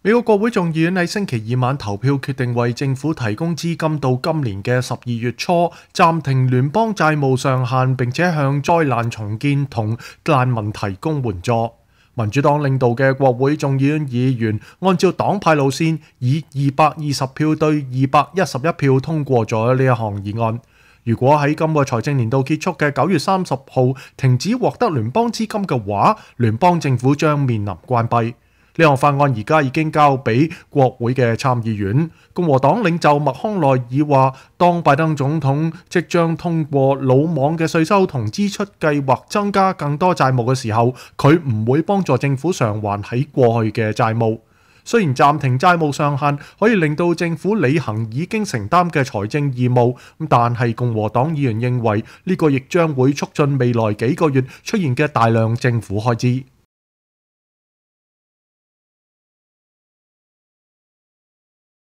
美国国会众议院喺星期二晚投票决定为政府提供资金到今年嘅十二月初，暂停联邦债务上限，并且向灾难重建同难民提供援助。民主党领导嘅国会众议院议员按照党派路线，以二百二十票对二百一十一票通过咗呢一项议案。如果喺今个财政年度结束嘅九月三十号停止获得联邦资金嘅话，联邦政府将面临关闭。呢項法案而家已經交俾國會嘅參議院。共和黨領袖麥康奈爾話：當拜登總統即將通過魯莽嘅税收同支出計劃，增加更多債務嘅時候，佢唔會幫助政府償還喺過去嘅債務。雖然暫停債務上限可以令到政府履行已經承擔嘅財政義務，咁但係共和黨議員認為呢個亦將會促進未來幾個月出現嘅大量政府開支。